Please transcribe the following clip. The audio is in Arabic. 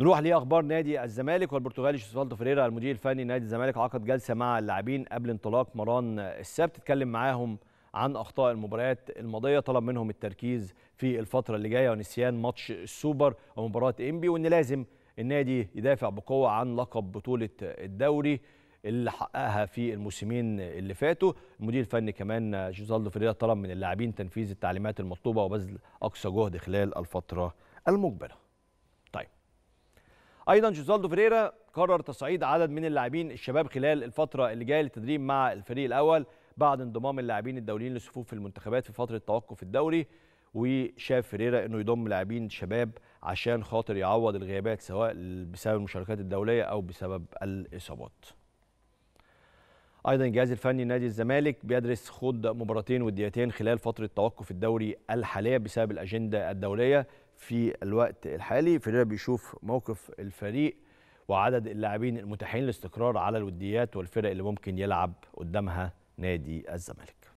نروح لاخبار نادي الزمالك والبرتغالي شيسوالدو فريرا المدير الفني نادي الزمالك عقد جلسه مع اللاعبين قبل انطلاق مران السبت اتكلم معاهم عن اخطاء المباريات الماضيه طلب منهم التركيز في الفتره اللي جايه ونسيان ماتش السوبر ومباراه انبي وان لازم النادي يدافع بقوه عن لقب بطوله الدوري اللي حققها في الموسمين اللي فاتوا المدير الفني كمان جوزالدو فريرا طلب من اللاعبين تنفيذ التعليمات المطلوبه وبذل اقصى جهد خلال الفتره المقبله ايضا جوزالدو فيريرا قرر تصعيد عدد من اللاعبين الشباب خلال الفتره اللي جايه للتدريب مع الفريق الاول بعد انضمام اللاعبين الدوليين لصفوف المنتخبات في فتره توقف الدوري وشاف فيريرا انه يضم لاعبين شباب عشان خاطر يعوض الغيابات سواء بسبب المشاركات الدوليه او بسبب الاصابات. ايضا الجهاز الفني نادي الزمالك بيدرس خوض مباراتين وديتين خلال فتره توقف الدوري الحاليه بسبب الاجنده الدوليه في الوقت الحالي فيريرا بيشوف موقف الفريق وعدد اللاعبين المتاحين للاستقرار على الوديات والفرق اللي ممكن يلعب قدامها نادي الزمالك